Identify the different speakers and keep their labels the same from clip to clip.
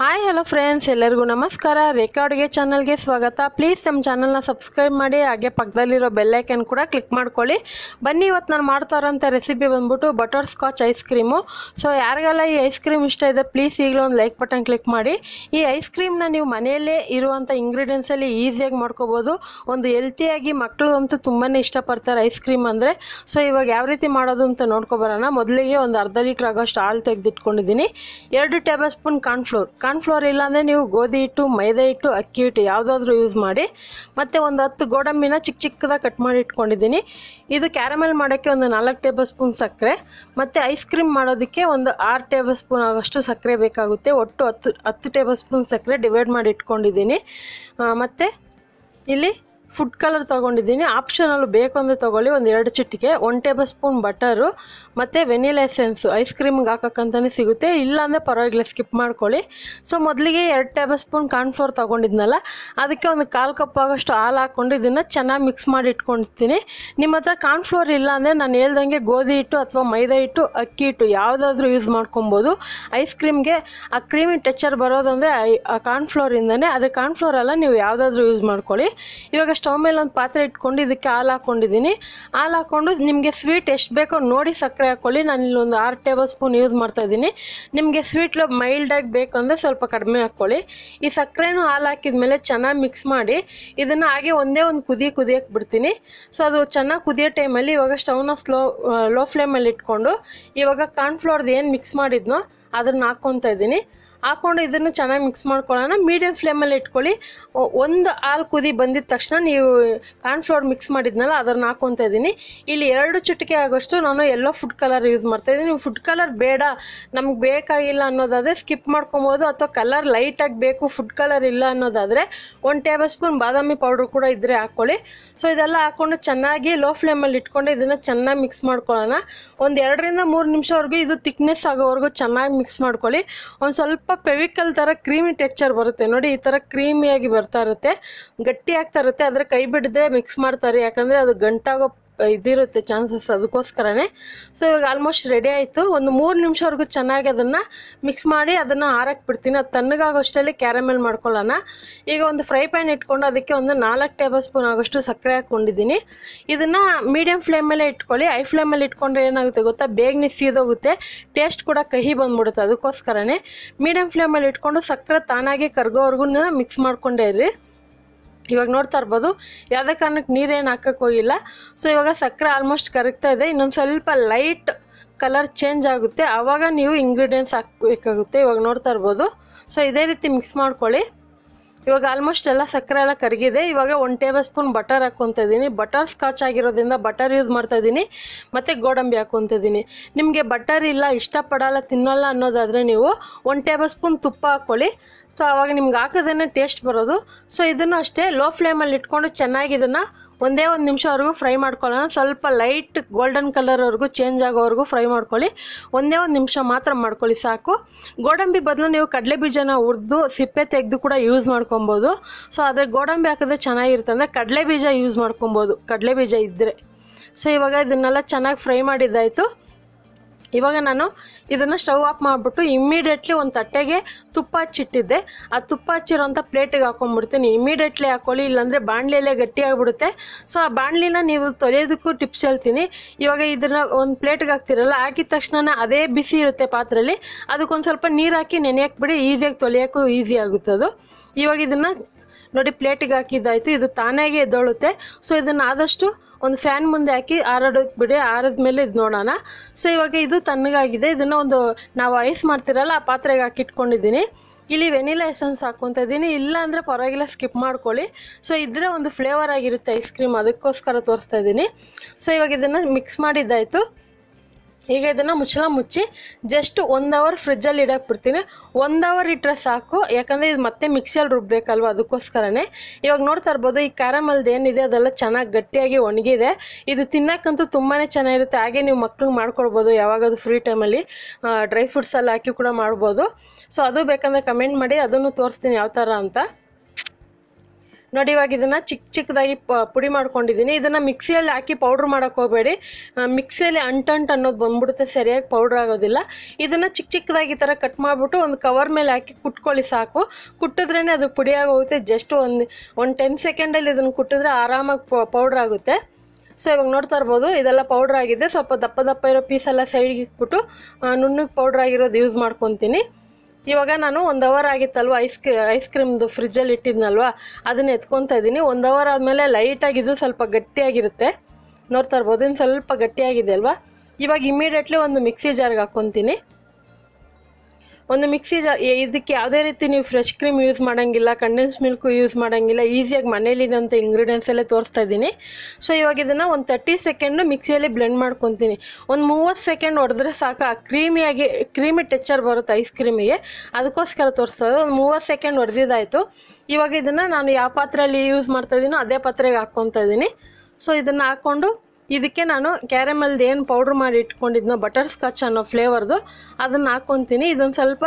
Speaker 1: hi hello friends ಎಲ್ಲರಿಗೂ ನಮಸ್ಕಾರ ರೇಖಾ ಚಾನಲ್ಗೆ ಸ್ವಾಗತ ಪ್ಲೀಸ್ ನಮ್ಮ ಚಾನಲ್ನ ಸಬ್ಸ್ಕ್ರೈಬ್ ಮಾಡಿ ಹಾಗೆ ಪಕ್ಕದಲ್ಲಿರೋ ಬೆಲ್ಲೈಕನ್ ಕೂಡ ಕ್ಲಿಕ್ ಮಾಡ್ಕೊಳ್ಳಿ ಬನ್ನಿ ಇವತ್ತು ನಾನು ಮಾಡ್ತಾ ರೆಸಿಪಿ ಬಂದ್ಬಿಟ್ಟು butter scotch ice cream so ಯಾರಿಗೆಲ್ಲ ಈ ಐಸ್ ಕ್ರೀಮ್ ಇಷ್ಟ ಇದೆ ಪ್ಲೀಸ್ ಈಗಲೂ ಒಂದು ಲೈಕ್ ಬಟನ್ ಕ್ಲಿಕ್ ಮಾಡಿ ಈ ಐಸ್ ಕ್ರೀಮ್ನ ನೀವು ಮನೆಯಲ್ಲೇ ಇರುವಂಥ ಇಂಗ್ರೀಡಿಯೆಂಟ್ಸಲ್ಲಿ ಈಸಿಯಾಗಿ ಮಾಡ್ಕೋಬೋದು ಒಂದು ಹೆಲ್ತಿಯಾಗಿ ಮಕ್ಕಳು ಅಂತೂ ತುಂಬಾ ಇಷ್ಟಪಡ್ತಾರೆ ಐಸ್ ಕ್ರೀಮ್ ಅಂದರೆ ಸೊ ಇವಾಗ ಯಾವ ರೀತಿ ಮಾಡೋದು ಅಂತ ನೋಡ್ಕೊಬರೋಣ ಮೊದಲಿಗೆ ಒಂದು ಅರ್ಧ ಲೀಟ್ರ್ ಆಗೋಷ್ಟು ಹಾಲು ತೆಗೆದಿಟ್ಕೊಂಡಿದ್ದೀನಿ ಎರಡು ಟೇಬಲ್ ಸ್ಪೂನ್ ಕಾರ್ನ್ಫ್ಲೋರ್ ಕಾರ್ನ್ಫ್ಲೋರ್ ಇಲ್ಲಾಂದರೆ ನೀವು ಗೋಧಿ ಹಿಟ್ಟು ಮೈದಾ ಹಿಟ್ಟು ಅಕ್ಕಿ ಹಿಟ್ಟು ಯಾವುದಾದ್ರೂ ಯೂಸ್ ಮಾಡಿ ಮತ್ತು ಒಂದು ಹತ್ತು ಗೋಡಂಬಿನ ಚಿಕ್ಕ ಚಿಕ್ಕದಾಗ ಕಟ್ ಮಾಡಿ ಇಟ್ಕೊಂಡಿದ್ದೀನಿ ಇದು ಕ್ಯಾರಮೆಲ್ ಮಾಡೋಕ್ಕೆ ಒಂದು ನಾಲ್ಕು ಟೇಬಲ್ ಸ್ಪೂನ್ ಸಕ್ಕರೆ ಮತ್ತು ಐಸ್ ಕ್ರೀಮ್ ಮಾಡೋದಕ್ಕೆ ಒಂದು ಆರು ಟೇಬಲ್ ಸ್ಪೂನ್ ಆಗೋಷ್ಟು ಸಕ್ಕರೆ ಬೇಕಾಗುತ್ತೆ ಒಟ್ಟು ಹತ್ತು ಹತ್ತು ಟೇಬಲ್ ಸ್ಪೂನ್ ಸಕ್ಕರೆ ಡಿವೈಡ್ ಮಾಡಿ ಇಟ್ಕೊಂಡಿದ್ದೀನಿ ಮತ್ತು ಇಲ್ಲಿ ಫುಡ್ ಕಲರ್ ತೊಗೊಂಡಿದ್ದೀನಿ ಆಪ್ಷನಲ್ಲೂ ಬೇಕು ಅಂದರೆ ತೊಗೊಳ್ಳಿ ಒಂದು ಎರಡು ಚಿಟಿಕೆ ಒನ್ ಟೇಬಲ್ ಸ್ಪೂನ್ ಬಟರು ಮತ್ತು ವೆನಿಲಾ ಎಸೆನ್ಸು ಐಸ್ ಕ್ರೀಮ್ಗೆ ಹಾಕೋಕ್ಕಂತಲೇ ಸಿಗುತ್ತೆ ಇಲ್ಲಾಂದರೆ ಪರವಾಗಿಲ್ಲ ಸ್ಕಿಪ್ ಮಾಡ್ಕೊಳ್ಳಿ ಸೊ ಮೊದಲಿಗೆ ಎರಡು ಟೇಬಲ್ ಸ್ಪೂನ್ ಕಾರ್ನ್ಫ್ಲೋರ್ ತೊಗೊಂಡಿದ್ನಲ್ಲ ಅದಕ್ಕೆ ಒಂದು ಕಾಲು ಕಪ್ ಆಗೋಷ್ಟು ಹಾಲು ಹಾಕ್ಕೊಂಡು ಇದನ್ನು ಚೆನ್ನಾಗಿ ಮಿಕ್ಸ್ ಮಾಡಿ ಇಟ್ಕೊಂಡಿರ್ತೀನಿ ನಿಮ್ಮ ಹತ್ರ ಕಾರ್ನ್ಫ್ಲೋರ್ ಇಲ್ಲ ಅಂದರೆ ನಾನು ಹೇಳ್ದಂಗೆ ಗೋಧಿ ಹಿಟ್ಟು ಅಥವಾ ಮೈದಾ ಹಿಟ್ಟು ಅಕ್ಕಿ ಹಿಟ್ಟು ಯಾವುದಾದ್ರೂ ಯೂಸ್ ಮಾಡ್ಕೊಬೋದು ಐಸ್ ಕ್ರೀಮ್ಗೆ ಆ ಕ್ರೀಮಿ ಟೆಚ್ಚರ್ ಬರೋದಂದರೆ ಐ ಆ ಕಾರ್ನ್ಫ್ಲೋರಿಂದನೇ ಅದೇ ಕಾರ್ನ್ಫ್ಲೋರ್ ಅಲ್ಲ ನೀವು ಯಾವುದಾದ್ರೂ ಯೂಸ್ ಮಾಡ್ಕೊಳ್ಳಿ ಇವಾಗ ಸ್ಟವ್ ಮೇಲೆ ಒಂದು ಪಾತ್ರೆ ಇಟ್ಕೊಂಡು ಇದಕ್ಕೆ ಹಾಲು ಹಾಕ್ಕೊಂಡಿದ್ದೀನಿ ಹಾಲು ಹಾಕ್ಕೊಂಡು ನಿಮಗೆ ಸ್ವೀಟ್ ಎಷ್ಟು ಬೇಕೋ ನೋಡಿ ಸಕ್ಕರೆ ಹಾಕ್ಕೊಳ್ಳಿ ನಾನು ಒಂದು ಆರು ಟೇಬಲ್ ಸ್ಪೂನ್ ಯೂಸ್ ಮಾಡ್ತಾಯಿದ್ದೀನಿ ನಿಮಗೆ ಸ್ವೀಟ್ಲು ಮೈಲ್ಡಾಗಿ ಬೇಕಂದರೆ ಸ್ವಲ್ಪ ಕಡಿಮೆ ಹಾಕ್ಕೊಳ್ಳಿ ಈ ಸಕ್ಕರೆನೂ ಹಾಲು ಹಾಕಿದ ಮೇಲೆ ಚೆನ್ನಾಗಿ ಮಿಕ್ಸ್ ಮಾಡಿ ಇದನ್ನು ಹಾಗೆ ಒಂದೇ ಒಂದು ಕುದಿ ಕುದಿಯಕ್ಕೆ ಬಿಡ್ತೀನಿ ಸೊ ಅದು ಚೆನ್ನಾಗಿ ಕುದಿಯೋ ಟೈಮಲ್ಲಿ ಇವಾಗ ಸ್ಟವ್ನ ಸ್ಲೋ ಲೋ ಫ್ಲೇಮಲ್ಲಿ ಇಟ್ಕೊಂಡು ಇವಾಗ ಕಾರ್ನ್ಫ್ಲೋರ್ದು ಏನು ಮಿಕ್ಸ್ ಮಾಡಿದ್ನೋ ಅದನ್ನು ಹಾಕ್ಕೊತಾ ಇದ್ದೀನಿ ಹಾಕ್ಕೊಂಡು ಇದನ್ನು ಚೆನ್ನಾಗಿ ಮಿಕ್ಸ್ ಮಾಡ್ಕೊಳ್ಳೋಣ ಮೀಡಿಯಮ್ ಫ್ಲೇಮಲ್ಲಿ ಇಟ್ಕೊಳ್ಳಿ ಒಂದು ಹಾಲು ಕುದಿ ಬಂದಿದ ತಕ್ಷಣ ನೀವು ಕಾರ್ನ್ಫ್ಲವರ್ ಮಿಕ್ಸ್ ಮಾಡಿದ್ನಲ್ಲ ಅದನ್ನು ಹಾಕೊತಾ ಇದ್ದೀನಿ ಇಲ್ಲಿ ಎರಡು ಚುಟಿಕೆ ಆಗೋಷ್ಟು ನಾನು ಎಲ್ಲೋ ಫುಡ್ ಕಲರ್ ಯೂಸ್ ಮಾಡ್ತಾಯಿದ್ದೀನಿ ನೀವು ಫುಡ್ ಕಲರ್ ಬೇಡ ನಮ್ಗೆ ಬೇಕಾಗಿಲ್ಲ ಅನ್ನೋದಾದರೆ ಸ್ಕಿಪ್ ಮಾಡ್ಕೊಬೋದು ಅಥವಾ ಕಲರ್ ಲೈಟಾಗಿ ಬೇಕು ಫುಡ್ ಕಲರ್ ಇಲ್ಲ ಅನ್ನೋದಾದರೆ ಒಂದು ಟೇಬಲ್ ಸ್ಪೂನ್ ಬಾದಾಮಿ ಪೌಡ್ರ್ ಕೂಡ ಇದ್ದರೆ ಹಾಕ್ಕೊಳ್ಳಿ ಸೊ ಇದೆಲ್ಲ ಹಾಕ್ಕೊಂಡು ಚೆನ್ನಾಗಿ ಲೋ ಫ್ಲೇಮಲ್ಲಿ ಇಟ್ಕೊಂಡು ಇದನ್ನು ಚೆನ್ನಾಗಿ ಮಿಕ್ಸ್ ಮಾಡ್ಕೊಳ್ಳೋಣ ಒಂದು ಎರಡರಿಂದ ಮೂರು ನಿಮಿಷವರೆಗೂ ಇದು ತಿಕ್ನೆಸ್ ಆಗೋವರೆಗೂ ಚೆನ್ನಾಗಿ ಮಿಕ್ಸ್ ಮಾಡ್ಕೊಳ್ಳಿ ಒಂದು ಸ್ವಲ್ಪ ಸ್ವಲ್ಪ ಪೆವಿಕಲ್ ಥರ ಕ್ರೀಮಿ ಟೆಕ್ಚರ್ ಬರುತ್ತೆ ನೋಡಿ ಈ ಥರ ಕ್ರೀಮಿಯಾಗಿ ಬರ್ತಾ ಇರುತ್ತೆ ಆಗ್ತಾ ಇರುತ್ತೆ ಆದರೆ ಕೈ ಬಿಡದೆ ಮಿಕ್ಸ್ ಮಾಡ್ತಾರೆ ಯಾಕಂದರೆ ಅದು ಗಂಟಾಗೋ ಇದಿರುತ್ತೆ ಚಾನ್ಸಸ್ ಅದಕ್ಕೋಸ್ಕರನೇ ಸೊ ಇವಾಗ ಆಲ್ಮೋಸ್ಟ್ ರೆಡಿ ಆಯಿತು ಒಂದು ಮೂರು ನಿಮಿಷವರೆಗೂ ಚೆನ್ನಾಗಿ ಅದನ್ನು ಮಿಕ್ಸ್ ಮಾಡಿ ಅದನ್ನು ಹಾರಕ್ಕೆ ಬಿಡ್ತೀನಿ ಅದು ತಣ್ಣಗಾಗೋಷ್ಟಲ್ಲಿ ಕ್ಯಾರಮೆಲ್ ಮಾಡ್ಕೊಳ್ಳೋಣ ಈಗ ಒಂದು ಫ್ರೈ ಪ್ಯಾನ್ ಇಟ್ಕೊಂಡು ಅದಕ್ಕೆ ಒಂದು ನಾಲ್ಕು ಟೇಬಲ್ ಸ್ಪೂನ್ ಆಗೋಷ್ಟು ಸಕ್ಕರೆ ಹಾಕ್ಕೊಂಡಿದ್ದೀನಿ ಇದನ್ನು ಮೀಡಿಯಮ್ ಫ್ಲೇಮಲ್ಲೇ ಇಟ್ಕೊಳ್ಳಿ ಐ ಫ್ಲೇಮಲ್ಲಿ ಇಟ್ಕೊಂಡ್ರೆ ಏನಾಗುತ್ತೆ ಗೊತ್ತಾ ಬೇಗನೆ ಸೀದೋಗುತ್ತೆ ಟೇಸ್ಟ್ ಕೂಡ ಕಹಿ ಬಂದ್ಬಿಡುತ್ತೆ ಅದಕ್ಕೋಸ್ಕರನೇ ಮೀಡಿಯಮ್ ಫ್ಲೇಮಲ್ಲಿ ಇಟ್ಕೊಂಡು ಸಕ್ಕರೆ ತಾನಾಗಿ ಕರ್ಗೋವರೆಗೂ ಮಿಕ್ಸ್ ಮಾಡಿಕೊಂಡೇ ಇರಿ ಇವಾಗ ನೋಡ್ತಾ ಇರ್ಬೋದು ಯಾವುದೇ ಕಾರಣಕ್ಕೆ ನೀರೇನು ಹಾಕೋಕ್ಕೆ ಹೋಗಿಲ್ಲ ಸೊ ಇವಾಗ ಸಕ್ಕರೆ ಆಲ್ಮೋಸ್ಟ್ ಕರಗ್ತಾ ಇದೆ ಇನ್ನೊಂದು ಸ್ವಲ್ಪ ಲೈಟ್ ಕಲರ್ ಚೇಂಜ್ ಆಗುತ್ತೆ ಆವಾಗ ನೀವು ಇಂಗ್ರೀಡಿಯೆಂಟ್ಸ್ ಹಾಕಬೇಕಾಗುತ್ತೆ ಇವಾಗ ನೋಡ್ತಾ ಇರ್ಬೋದು ಸೊ ಇದೇ ರೀತಿ ಮಿಕ್ಸ್ ಮಾಡ್ಕೊಳ್ಳಿ ಇವಾಗ ಆಲ್ಮೋಸ್ಟ್ ಎಲ್ಲ ಸಕ್ಕರೆ ಎಲ್ಲ ಕರಗಿದೆ ಇವಾಗ ಒನ್ ಟೇಬಲ್ ಸ್ಪೂನ್ ಬಟರ್ ಹಾಕ್ಕೊತ ಇದ್ದೀನಿ ಬಟರ್ ಸ್ಕಾಚ್ ಆಗಿರೋದ್ರಿಂದ ಬಟರ್ ಯೂಸ್ ಮಾಡ್ತಾ ಇದ್ದೀನಿ ಮತ್ತು ಗೋಡಂಬಿ ಇದ್ದೀನಿ ನಿಮಗೆ ಬಟರ್ ಇಲ್ಲ ಇಷ್ಟಪಡಲ್ಲ ತಿನ್ನೋಲ್ಲ ಅನ್ನೋದಾದರೆ ನೀವು ಒನ್ ಟೇಬಲ್ ಸ್ಪೂನ್ ತುಪ್ಪ ಹಾಕ್ಕೊಳ್ಳಿ ಸೊ ಆವಾಗ ನಿಮ್ಗೆ ಹಾಕೋದೇ ಟೇಸ್ಟ್ ಬರೋದು ಸೊ ಇದನ್ನು ಅಷ್ಟೇ ಲೋ ಫ್ಲೇಮಲ್ಲಿ ಇಟ್ಕೊಂಡು ಚೆನ್ನಾಗಿ ಇದನ್ನು ಒಂದೇ ಒಂದು ನಿಮಿಷವರೆಗೂ ಫ್ರೈ ಮಾಡ್ಕೊಳ್ಳೋಣ ಸ್ವಲ್ಪ ಲೈಟ್ ಗೋಲ್ಡನ್ ಕಲರ್ವರೆಗೂ ಚೇಂಜ್ ಆಗೋವರೆಗೂ ಫ್ರೈ ಮಾಡ್ಕೊಳ್ಳಿ ಒಂದೇ ಒಂದು ನಿಮಿಷ ಮಾತ್ರ ಮಾಡ್ಕೊಳ್ಳಿ ಸಾಕು ಗೋಡಂಬಿ ಬದಲು ನೀವು ಕಡಲೆ ಬೀಜನ ಹುರಿದು ಸಿಪ್ಪೆ ತೆಗೆದು ಕೂಡ ಯೂಸ್ ಮಾಡ್ಕೊಬೋದು ಸೊ ಆದರೆ ಗೋಡಂಬಿ ಹಾಕಿದ್ರೆ ಚೆನ್ನಾಗಿರುತ್ತೆ ಅಂದರೆ ಕಡಲೆ ಬೀಜ ಯೂಸ್ ಮಾಡ್ಕೊಬೋದು ಕಡಲೆ ಬೀಜ ಇದ್ದರೆ ಸೊ ಇವಾಗ ಇದನ್ನೆಲ್ಲ ಚೆನ್ನಾಗಿ ಫ್ರೈ ಮಾಡಿದ್ದಾಯಿತು ಇವಾಗ ನಾನು ಇದನ್ನು ಸ್ಟವ್ ಆಫ್ ಮಾಡಿಬಿಟ್ಟು ಇಮ್ಮಿಡಿಯೇಟ್ಲಿ ಒಂದು ತಟ್ಟೆಗೆ ತುಪ್ಪ ಹಚ್ಚಿಟ್ಟಿದ್ದೆ ಆ ತುಪ್ಪ ಹಚ್ಚಿರೋಂಥ ಪ್ಲೇಟಿಗೆ ಹಾಕೊಂಡ್ಬಿಡ್ತೀನಿ ಇಮ್ಮಿಡಿಯೇಟ್ಲಿ ಹಾಕೊಳ್ಳಿ ಇಲ್ಲಾಂದರೆ ಬಾಣಲಿಯಲ್ಲೇ ಗಟ್ಟಿಯಾಗಿಬಿಡುತ್ತೆ ಸೊ ಆ ಬಾಣಲಿನ ನೀವು ತೊಳೆಯೋದಕ್ಕೂ ಟಿಪ್ಸ್ ಹೇಳ್ತೀನಿ ಇವಾಗ ಇದನ್ನು ಒಂದು ಪ್ಲೇಟ್ಗೆ ಹಾಕ್ತಿರಲ್ಲ ಹಾಕಿದ ತಕ್ಷಣ ಅದೇ ಬಿಸಿ ಇರುತ್ತೆ ಪಾತ್ರೆಯಲ್ಲಿ ಅದಕ್ಕೊಂದು ಸ್ವಲ್ಪ ನೀರು ಹಾಕಿ ನೆನೆಯಕ್ಕೆ ಈಸಿಯಾಗಿ ತೊಳೆಯೋಕ್ಕೂ ಈಸಿ ಆಗುತ್ತೆ ಅದು ಇವಾಗ ಇದನ್ನು ನೋಡಿ ಪ್ಲೇಟಿಗೆ ಹಾಕಿದ್ದಾಯಿತು ಇದು ತಾನಾಗೆ ಎದ್ದೊಳುತ್ತೆ ಸೊ ಇದನ್ನು ಆದಷ್ಟು ಒಂದು ಫ್ಯಾನ್ ಮುಂದೆ ಹಾಕಿ ಆರೋಡಕ್ಕೆ ಬಿಡಿ ಆರದ ಮೇಲೆ ಇದು ನೋಡೋಣ ಸೊ ಇವಾಗ ಇದು ತಣ್ಣಗಾಗಿದೆ ಇದನ್ನು ಒಂದು ನಾವು ಐಸ್ ಮಾಡ್ತಿರಲ್ಲ ಆ ಪಾತ್ರೆಗೆ ಹಾಕಿಟ್ಕೊಂಡಿದ್ದೀನಿ ಇಲ್ಲಿ ವೆನಿಲಾ ಎಸೆನ್ಸ್ ಹಾಕ್ಕೊತ ಇದ್ದೀನಿ ಇಲ್ಲ ಅಂದರೆ ಪರವಾಗಿಲ್ಲ ಸ್ಕಿಪ್ ಮಾಡ್ಕೊಳ್ಳಿ ಸೊ ಇದ್ರೆ ಒಂದು ಫ್ಲೇವರ್ ಆಗಿರುತ್ತೆ ಐಸ್ ಕ್ರೀಮ್ ಅದಕ್ಕೋಸ್ಕರ ತೋರಿಸ್ತಾ ಇದ್ದೀನಿ ಸೊ ಇವಾಗ ಇದನ್ನು ಮಿಕ್ಸ್ ಮಾಡಿದ್ದಾಯಿತು ಈಗ ಇದನ್ನು ಮುಚ್ಚಳ ಮುಚ್ಚಿ ಜಸ್ಟ್ ಒಂದು ಅವರ್ ಫ್ರಿಜ್ಜಲ್ಲಿ ಇಡಕ್ಕೆ ಬಿಡ್ತೀನಿ ಒಂದು ಅವರ್ ಇಟ್ಟರೆ ಸಾಕು ಯಾಕಂದರೆ ಇದು ಮತ್ತೆ ಮಿಕ್ಸಿಯಲ್ಲಿ ರುಬ್ಬೇಕಲ್ವ ಅದಕ್ಕೋಸ್ಕರನೇ ಇವಾಗ ನೋಡ್ತಾ ಇರ್ಬೋದು ಈ ಕ್ಯಾರಮಲ್ದು ಏನಿದೆ ಅದೆಲ್ಲ ಚೆನ್ನಾಗಿ ಗಟ್ಟಿಯಾಗಿ ಒಣಗಿದೆ ಇದು ತಿನ್ನಕ್ಕಂತೂ ತುಂಬಾ ಚೆನ್ನಾಗಿರುತ್ತೆ ಹಾಗೆ ನೀವು ಮಕ್ಳಿಗೆ ಮಾಡ್ಕೊಳ್ಬೋದು ಯಾವಾಗದು ಫ್ರೀ ಟೈಮಲ್ಲಿ ಡ್ರೈ ಫ್ರೂಟ್ಸಲ್ಲಿ ಹಾಕಿ ಕೂಡ ಮಾಡ್ಬೋದು ಸೊ ಅದು ಬೇಕಂದರೆ ಕಮೆಂಟ್ ಮಾಡಿ ಅದನ್ನು ತೋರಿಸ್ತೀನಿ ಯಾವ ಥರ ಅಂತ ನೋಡಿ ಇವಾಗ ಇದನ್ನು ಚಿಕ್ಕ ಚಿಕ್ಕದಾಗಿ ಪುಡಿ ಮಾಡ್ಕೊಂಡಿದ್ದೀನಿ ಇದನ್ನು ಮಿಕ್ಸಿಯಲ್ಲಿ ಹಾಕಿ ಪೌಡ್ರ್ ಮಾಡೋಕ್ಕೆ ಹೋಗಬೇಡಿ ಮಿಕ್ಸಿಯಲ್ಲಿ ಅಂಟು ಅನ್ನೋದು ಬಂದ್ಬಿಡುತ್ತೆ ಸರಿಯಾಗಿ ಪೌಡ್ರ್ ಆಗೋದಿಲ್ಲ ಇದನ್ನು ಚಿಕ್ಕ ಚಿಕ್ಕದಾಗಿ ಈ ಥರ ಕಟ್ ಮಾಡಿಬಿಟ್ಟು ಒಂದು ಕವರ್ ಮೇಲೆ ಹಾಕಿ ಕುಟ್ಕೊಳ್ಳಿ ಸಾಕು ಕುಟ್ಟಿದ್ರೇ ಅದು ಪುಡಿಯಾಗಿ ಹೋಗುತ್ತೆ ಜಸ್ಟ್ ಒಂದು ಒಂದು ಟೆನ್ ಸೆಕೆಂಡಲ್ಲಿ ಇದನ್ನು ಕುಟ್ಟಿದ್ರೆ ಆರಾಮಾಗಿ ಪೌಡ್ರ್ ಆಗುತ್ತೆ ಸೊ ಇವಾಗ ನೋಡ್ತಾ ಇರ್ಬೋದು ಇದೆಲ್ಲ ಪೌಡ್ರ್ ಆಗಿದೆ ಸ್ವಲ್ಪ ದಪ್ಪ ದಪ್ಪ ಇರೋ ಪೀಸೆಲ್ಲ ಸೈಡ್ಗೆ ಇಕ್ಬಿಟ್ಟು ನುಣ್ಣಗೆ ಪೌಡ್ರ್ ಆಗಿರೋದು ಯೂಸ್ ಮಾಡ್ಕೊತೀನಿ ಇವಾಗ ನಾನು ಒಂದು ಅವರ್ ಆಗಿತ್ತಲ್ವ ಐಸ್ ಕ್ರೀ ಐಸ್ ಕ್ರೀಮ್ದು ಫ್ರಿಜ್ಜಲ್ಲಿ ಇಟ್ಟಿದ್ನಲ್ವ ಅದನ್ನ ಎತ್ಕೊತಾ ಇದ್ದೀನಿ ಒಂದು ಅವರ್ ಆದಮೇಲೆ ಲೈಟಾಗಿದ್ದು ಸ್ವಲ್ಪ ಗಟ್ಟಿಯಾಗಿರುತ್ತೆ ನೋಡ್ತಾ ಇರ್ಬೋದು ಇನ್ನು ಸ್ವಲ್ಪ ಗಟ್ಟಿಯಾಗಿದೆ ಅಲ್ವಾ ಇವಾಗ ಇಮಿಡಿಯೇಟ್ಲಿ ಒಂದು ಮಿಕ್ಸಿ ಜಾರ್ಗೆ ಹಾಕ್ಕೊತೀನಿ ಒಂದು ಮಿಕ್ಸಿ ಜಾರ್ ಇದಕ್ಕೆ ಯಾವುದೇ ರೀತಿ ನೀವು ಫ್ರೆಶ್ ಕ್ರೀಮ್ ಯೂಸ್ ಮಾಡೋಂಗಿಲ್ಲ ಕಂಡೆನ್ಸ್ ಮಿಲ್ಕು ಯೂಸ್ ಮಾಡೋಂಗಿಲ್ಲ ಈಸಿಯಾಗಿ ಮನೇಲಿರೋಂಥ ಇಂಗ್ರೀಡಿಯೆಂಟ್ಸ್ ಎಲ್ಲ ತೋರಿಸ್ತಾ ಇದ್ದೀನಿ ಸೊ ಇವಾಗ ಇದನ್ನು ಒಂದು ತರ್ಟಿ ಸೆಕೆಂಡು ಮಿಕ್ಸಿಯಲ್ಲಿ ಬ್ಲೆಂಡ್ ಮಾಡ್ಕೊತೀನಿ ಒಂದು ಮೂವತ್ತು ಸೆಕೆಂಡ್ ಹೊಡೆದ್ರೆ ಸಾಕು ಆ ಕ್ರೀಮಿಯಾಗಿ ಕ್ರೀಮಿ ಟೆಚ್ಚರ್ ಬರುತ್ತೆ ಐಸ್ ಕ್ರೀಮಿಗೆ ಅದಕ್ಕೋಸ್ಕರ ತೋರಿಸ್ತಾ ಒಂದು ಮೂವತ್ತು ಸೆಕೆಂಡ್ ಹೊಡೆದಿದ್ದಾಯಿತು ಇವಾಗ ಇದನ್ನು ನಾನು ಯಾವ ಪಾತ್ರೆಯಲ್ಲಿ ಯೂಸ್ ಮಾಡ್ತಾ ಇದ್ದೀನೋ ಅದೇ ಪಾತ್ರೆಗೆ ಹಾಕ್ಕೊತಾ ಇದ್ದೀನಿ ಸೊ ಇದನ್ನು ಹಾಕ್ಕೊಂಡು ಇದಕ್ಕೆ ನಾನು ಕ್ಯಾರಮಲ್ದು ಏನು ಪೌಡ್ರ್ ಮಾಡಿ ಇಟ್ಕೊಂಡಿದ್ನೋ ಬಟರ್ ಸ್ಕಾಚ್ ಅನ್ನೋ ಫ್ಲೇವರ್ದು ಅದನ್ನು ಹಾಕ್ಕೊತೀನಿ ಇದೊಂದು ಸ್ವಲ್ಪ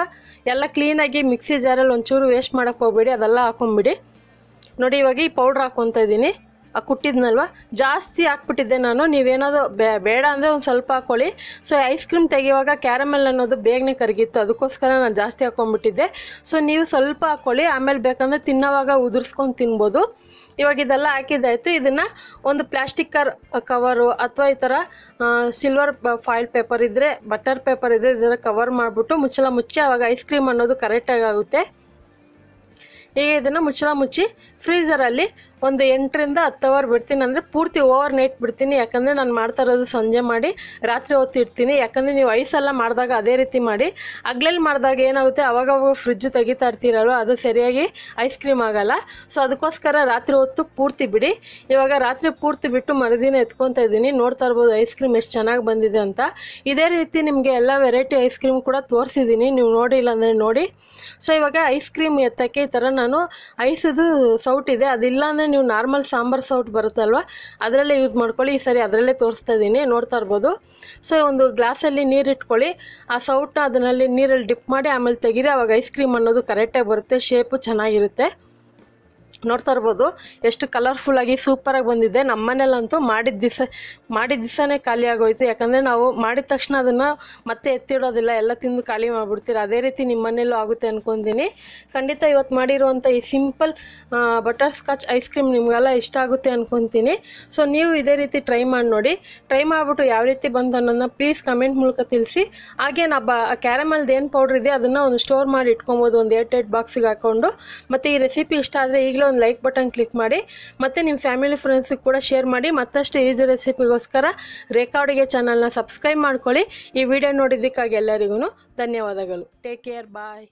Speaker 1: ಎಲ್ಲ ಕ್ಲೀನಾಗಿ ಮಿಕ್ಸಿ ಜಾರಲ್ಲಿ ಒಂಚೂರು ವೇಸ್ಟ್ ಮಾಡೋಕ್ಕೆ ಹೋಗ್ಬೇಡಿ ಅದೆಲ್ಲ ಹಾಕೊಂಬಿಡಿ ನೋಡಿ ಇವಾಗ ಈ ಪೌಡ್ರ್ ಹಾಕ್ಕೊತಾ ಇದ್ದೀನಿ ಆ ಕುಟ್ಟಿದ್ನಲ್ವ ಜಾಸ್ತಿ ಹಾಕ್ಬಿಟ್ಟಿದ್ದೆ ನಾನು ನೀವೇನಾದರೂ ಬೇಡ ಅಂದರೆ ಒಂದು ಸ್ವಲ್ಪ ಹಾಕ್ಕೊಳ್ಳಿ ಸೊ ಐಸ್ ಕ್ರೀಮ್ ತೆಗೆಯುವಾಗ ಕ್ಯಾರಮೆಲ್ ಅನ್ನೋದು ಬೇಗನೆ ಕರಗಿತ್ತು ಅದಕ್ಕೋಸ್ಕರ ನಾನು ಜಾಸ್ತಿ ಹಾಕೊಂಡ್ಬಿಟ್ಟಿದ್ದೆ ಸೊ ನೀವು ಸ್ವಲ್ಪ ಹಾಕ್ಕೊಳ್ಳಿ ಆಮೇಲೆ ಬೇಕಂದರೆ ತಿನ್ನೋವಾಗ ಉದುರಿಸ್ಕೊಂಡು ತಿನ್ಬೋದು ಇವಾಗ ಇದೆಲ್ಲ ಹಾಕಿದ್ದಾಯ್ತು ಇದನ್ನು ಒಂದು ಪ್ಲಾಸ್ಟಿಕ್ಕರ್ ಕರ್ ಕವರು ಅಥವಾ ಈ ಥರ ಸಿಲ್ವರ್ ಫಾಯಿಲ್ ಪೇಪರ್ ಇದ್ದರೆ ಬಟರ್ ಪೇಪರ್ ಇದ್ದರೆ ಇದನ್ನು ಕವರ್ ಮಾಡಿಬಿಟ್ಟು ಮುಚ್ಚಲ ಮುಚ್ಚಿ ಅವಾಗ ಐಸ್ ಕ್ರೀಮ್ ಅನ್ನೋದು ಕರೆಕ್ಟಾಗಿ ಆಗುತ್ತೆ ಈಗ ಇದನ್ನು ಮುಚ್ಚಲ ಮುಚ್ಚಿ ಫ್ರೀಝರಲ್ಲಿ ಒಂದು ಎಂಟರಿಂದ ಹತ್ತು ಅವರ್ ಬಿಡ್ತೀನಿ ಅಂದರೆ ಪೂರ್ತಿ ಓವರ್ ನೈಟ್ ಬಿಡ್ತೀನಿ ಯಾಕಂದರೆ ನಾನು ಮಾಡ್ತಾ ಇರೋದು ಸಂಜೆ ಮಾಡಿ ರಾತ್ರಿ ಇಡ್ತೀನಿ ಯಾಕಂದರೆ ನೀವು ಐಸೆಲ್ಲ ಮಾಡಿದಾಗ ಅದೇ ರೀತಿ ಮಾಡಿ ಹಗ್ಲಲ್ಲಿ ಮಾಡಿದಾಗ ಏನಾಗುತ್ತೆ ಅವಾಗವಾಗ ಫ್ರಿಜ್ಜು ತೆಗಿತಾ ಇರ್ತೀರಲ್ವ ಅದು ಸರಿಯಾಗಿ ಐಸ್ ಕ್ರೀಮ್ ಆಗೋಲ್ಲ ಸೊ ಅದಕ್ಕೋಸ್ಕರ ರಾತ್ರಿ ಹೊತ್ತು ಪೂರ್ತಿ ಬಿಡಿ ಇವಾಗ ರಾತ್ರಿ ಪೂರ್ತಿ ಬಿಟ್ಟು ಮರುದಿನ ಎತ್ಕೊತಾ ಇದ್ದೀನಿ ನೋಡ್ತಾ ಇರ್ಬೋದು ಐಸ್ ಕ್ರೀಮ್ ಎಷ್ಟು ಚೆನ್ನಾಗಿ ಬಂದಿದೆ ಅಂತ ಇದೇ ರೀತಿ ನಿಮಗೆ ಎಲ್ಲ ವೆರೈಟಿ ಐಸ್ ಕ್ರೀಮ್ ಕೂಡ ತೋರಿಸಿದ್ದೀನಿ ನೀವು ನೋಡಿಲ್ಲ ಅಂದರೆ ನೋಡಿ ಸೊ ಇವಾಗ ಐಸ್ ಕ್ರೀಮ್ ಎತ್ತಕ್ಕೆ ಈ ಥರ ನಾನು ಐಸದು ಸೌಟ್ ಇದೆ ಅದಿಲ್ಲ ಅಂದರೆ ನೀವು ನಾರ್ಮಲ್ ಸಾಂಬಾರ್ ಸೌಟ್ ಬರುತ್ತಲ್ವ ಅದರಲ್ಲೇ ಯೂಸ್ ಮಾಡ್ಕೊಳ್ಳಿ ಈ ಸರಿ ಅದರಲ್ಲೇ ತೋರಿಸ್ತಾ ಇದ್ದೀನಿ ನೋಡ್ತಾ ಇರ್ಬೋದು ಸೊ ಒಂದು ಗ್ಲಾಸಲ್ಲಿ ನೀರು ಇಟ್ಕೊಳ್ಳಿ ಆ ಸೌಟ್ನ ಅದರಲ್ಲಿ ನೀರಲ್ಲಿ ಡಿಪ್ ಮಾಡಿ ಆಮೇಲೆ ತೆಗೀರಿ ಅವಾಗ ಐಸ್ ಕ್ರೀಮ್ ಅನ್ನೋದು ಕರೆಕ್ಟಾಗಿ ಬರುತ್ತೆ ಶೇಪು ಚೆನ್ನಾಗಿರುತ್ತೆ ನೋಡ್ತಾ ಇರ್ಬೋದು ಎಷ್ಟು ಕಲರ್ಫುಲ್ಲಾಗಿ ಸೂಪರಾಗಿ ಬಂದಿದೆ ನಮ್ಮ ಮನೇಲಂತೂ ಮಾಡಿದ ದಿವಸ ಮಾಡಿದ ದಿವಸನೇ ಖಾಲಿ ಆಗೋಯ್ತು ಯಾಕಂದರೆ ನಾವು ಮಾಡಿದ ತಕ್ಷಣ ಅದನ್ನು ಮತ್ತೆ ಎತ್ತಿಡೋದಿಲ್ಲ ಎಲ್ಲ ತಿಂದು ಖಾಲಿ ಮಾಡಿಬಿಡ್ತೀರ ಅದೇ ರೀತಿ ನಿಮ್ಮ ಮನೇಲೂ ಆಗುತ್ತೆ ಅಂದ್ಕೊತೀನಿ ಖಂಡಿತ ಇವತ್ತು ಮಾಡಿರುವಂಥ ಈ simple butter scotch ice cream ನಿಮಗೆಲ್ಲ ಇಷ್ಟ ಆಗುತ್ತೆ ಅಂದ್ಕೊತೀನಿ ಸೊ ನೀವು ಇದೇ ರೀತಿ ಟ್ರೈ ಮಾಡಿ ನೋಡಿ ಟ್ರೈ ಮಾಡಿಬಿಟ್ಟು ಯಾವ ರೀತಿ ಬಂತು ಅನ್ನೋದನ್ನ ಪ್ಲೀಸ್ ಕಮೆಂಟ್ ಮೂಲಕ ತಿಳಿಸಿ ಹಾಗೆ ನಾ ಬ ಕ್ಯಾರಮಲ್ದು ಏನು ಪೌಡ್ರ್ ಇದೆ ಅದನ್ನು ಒಂದು ಸ್ಟೋರ್ ಮಾಡಿ ಇಟ್ಕೊಬೋದು ಒಂದು ಏಟ್ ಏಟ್ ಬಾಕ್ಸಿಗೆ ಹಾಕ್ಕೊಂಡು ಮತ್ತು ಈ ರೆಸಿಪಿ ಇಷ್ಟ ಆದರೆ ಈಗಲೂ ಒಂದು ಲೈಕ್ ಬಟನ್ ಕ್ಲಿಕ್ ಮಾಡಿ ಮತ್ತು ನಿಮ್ಮ ಫ್ಯಾಮಿಲಿ ಫ್ರೆಂಡ್ಸಿಗೆ ಕೂಡ ಶೇರ್ ಮಾಡಿ ಮತ್ತಷ್ಟು ಈಸಿ ರೆಸಿಪಿಗೋಸ್ಕರ ರೇಖಾ ಚಾನಲ್ನ ಸಬ್ಸ್ಕ್ರೈಬ್ ಮಾಡ್ಕೊಳ್ಳಿ ಈ ವಿಡಿಯೋ ನೋಡಿದ್ದಕ್ಕಾಗಿ ಎಲ್ಲರಿಗೂ ಧನ್ಯವಾದಗಳು ಟೇಕ್ ಕೇರ್ ಬಾಯ್